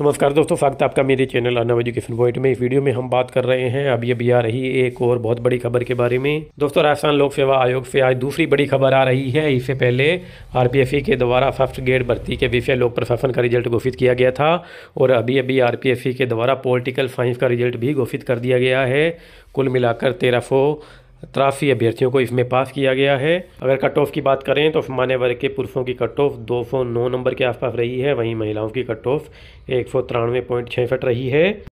नमस्कार दोस्तों स्वागत है आपका मेरे चैनल अन्ना एजुकेशन पॉइंट में इस वीडियो में हम बात कर रहे हैं अभी अभी आ रही एक और बहुत बड़ी खबर के बारे में दोस्तों राजस्थान लोक सेवा आयोग से आज दूसरी बड़ी खबर आ रही है इससे पहले आरपीएससी के द्वारा फर्स्ट ग्रेड भर्ती के विषय लोक प्रशासन का रिजल्ट घोषित किया गया था और अभी अभी आर के द्वारा पोलिटिकल साइंस का रिजल्ट भी घोषित कर दिया गया है कुल मिलाकर तेरह तिरासी अभ्यर्थियों को इसमें पास किया गया है अगर कट ऑफ की बात करें तो मान्य वर्ग के पुरुषों की कट ऑफ दो सौ नौ नंबर के आसपास रही है वहीं महिलाओं की कट ऑफ एक सौ तिरानवे पॉइंट छियासठ रही है